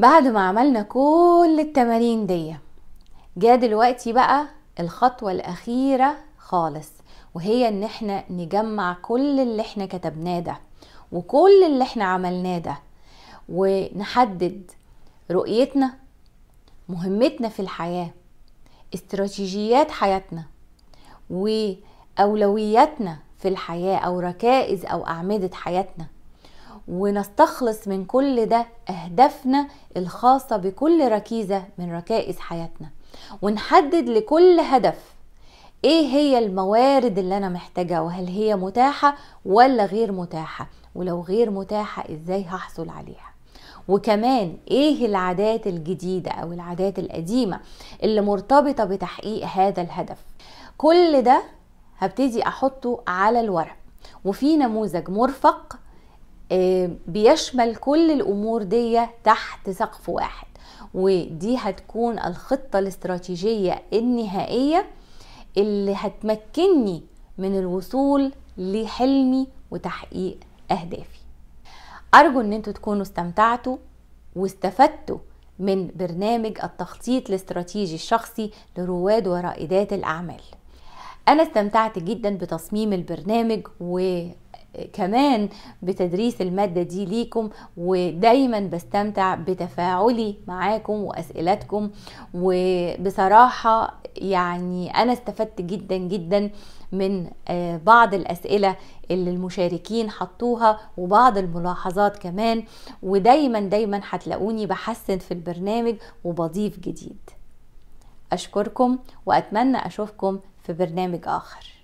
بعد ما عملنا كل التمارين دي جاء دلوقتي بقى الخطوة الأخيرة خالص وهي ان احنا نجمع كل اللي احنا كتبناه ده وكل اللي احنا عملناه ده ونحدد رؤيتنا مهمتنا في الحياة استراتيجيات حياتنا وأولوياتنا في الحياة أو ركائز أو أعمدة حياتنا ونستخلص من كل ده أهدافنا الخاصة بكل ركيزة من ركائز حياتنا ونحدد لكل هدف ايه هي الموارد اللي انا محتاجها وهل هي متاحة ولا غير متاحة ولو غير متاحة ازاي هحصل عليها وكمان ايه العادات الجديدة او العادات القديمة اللي مرتبطة بتحقيق هذا الهدف كل ده هبتدي احطه على الورق وفي نموذج مرفق آه، بيشمل كل الامور دي تحت سقف واحد ودي هتكون الخطه الاستراتيجيه النهائيه اللي هتمكنني من الوصول لحلمي وتحقيق اهدافي ارجو ان انتوا تكونوا استمتعتوا واستفدتوا من برنامج التخطيط الاستراتيجي الشخصي لرواد ورائدات الاعمال انا استمتعت جدا بتصميم البرنامج و كمان بتدريس المادة دي ليكم ودايما بستمتع بتفاعلي معاكم وأسئلتكم وبصراحة يعني أنا استفدت جدا جدا من آه، بعض الأسئلة اللي المشاركين حطوها وبعض الملاحظات كمان ودايما دايما هتلاقوني بحسن في البرنامج وبضيف جديد أشكركم وأتمنى أشوفكم في برنامج آخر